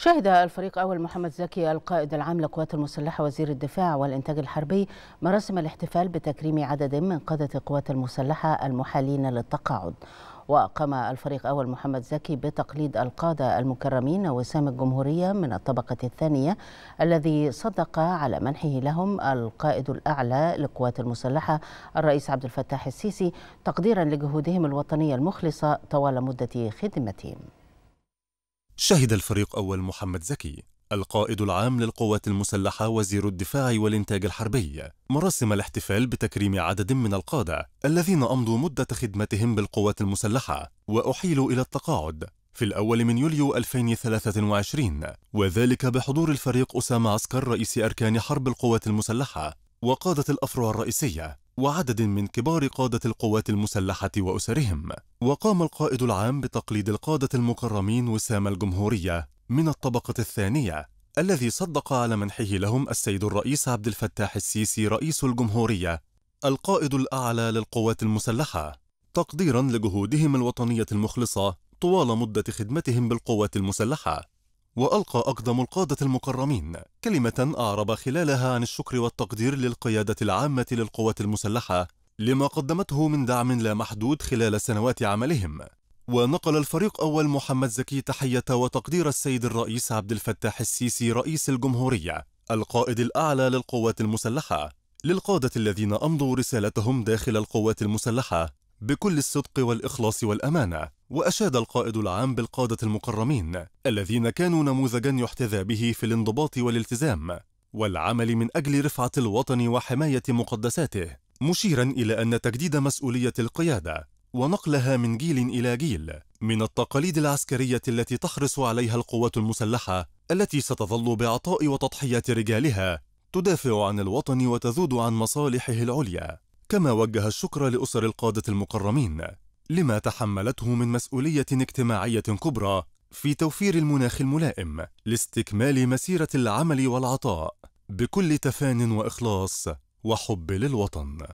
شهد الفريق أول محمد زكي القائد العام للقوات المسلحة وزير الدفاع والإنتاج الحربي مراسم الاحتفال بتكريم عدد من قادة القوات المسلحة المحالين للتقاعد وقام الفريق أول محمد زكي بتقليد القادة المكرمين وسام الجمهورية من الطبقة الثانية الذي صدق على منحه لهم القائد الأعلى للقوات المسلحة الرئيس عبد الفتاح السيسي تقديرا لجهودهم الوطنية المخلصة طوال مدة خدمتهم شهد الفريق أول محمد زكي القائد العام للقوات المسلحة وزير الدفاع والإنتاج الحربي مراسم الاحتفال بتكريم عدد من القادة الذين أمضوا مدة خدمتهم بالقوات المسلحة وأحيلوا إلى التقاعد في الأول من يوليو 2023 وذلك بحضور الفريق أسامة عسكر رئيس أركان حرب القوات المسلحة وقادة الأفرع الرئيسية وعدد من كبار قادة القوات المسلحة وأسرهم وقام القائد العام بتقليد القادة المكرمين وسام الجمهورية من الطبقة الثانية الذي صدق على منحه لهم السيد الرئيس عبد الفتاح السيسي رئيس الجمهورية القائد الأعلى للقوات المسلحة تقديرا لجهودهم الوطنية المخلصة طوال مدة خدمتهم بالقوات المسلحة وألقى أقدم القادة المكرمين كلمة أعرب خلالها عن الشكر والتقدير للقيادة العامة للقوات المسلحة لما قدمته من دعم لا محدود خلال سنوات عملهم ونقل الفريق أول محمد زكي تحية وتقدير السيد الرئيس عبد الفتاح السيسي رئيس الجمهورية القائد الأعلى للقوات المسلحة للقادة الذين أمضوا رسالتهم داخل القوات المسلحة بكل الصدق والإخلاص والأمانة وأشاد القائد العام بالقادة المكرمين الذين كانوا نموذجا يحتذى به في الانضباط والالتزام والعمل من أجل رفعة الوطن وحماية مقدساته مشيرا إلى أن تجديد مسؤولية القيادة ونقلها من جيل إلى جيل من التقاليد العسكرية التي تحرص عليها القوات المسلحة التي ستظل بعطاء وتضحية رجالها تدافع عن الوطن وتذود عن مصالحه العليا كما وجه الشكر لأسر القادة المكرمين لما تحملته من مسؤولية اجتماعية كبرى في توفير المناخ الملائم لاستكمال مسيرة العمل والعطاء بكل تفان وإخلاص وحب للوطن